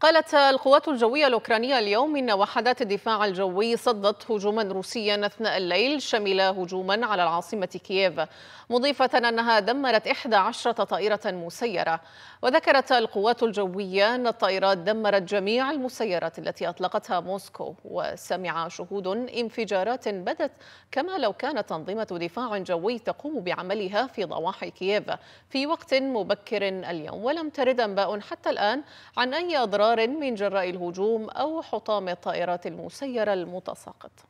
قالت القوات الجوية الأوكرانية اليوم إن وحدات الدفاع الجوي صدت هجوما روسيا أثناء الليل شمل هجوما على العاصمة كييف مضيفة أنها دمرت 11 طائرة مسيرة وذكرت القوات الجوية أن الطائرات دمرت جميع المسيرات التي أطلقتها موسكو وسمع شهود انفجارات بدت كما لو كانت تنظيمة دفاع جوي تقوم بعملها في ضواحي كييف في وقت مبكر اليوم ولم ترد أنباء حتى الآن عن أي أضرار انذار من جراء الهجوم أو حطام الطائرات المسيرة المتساقطة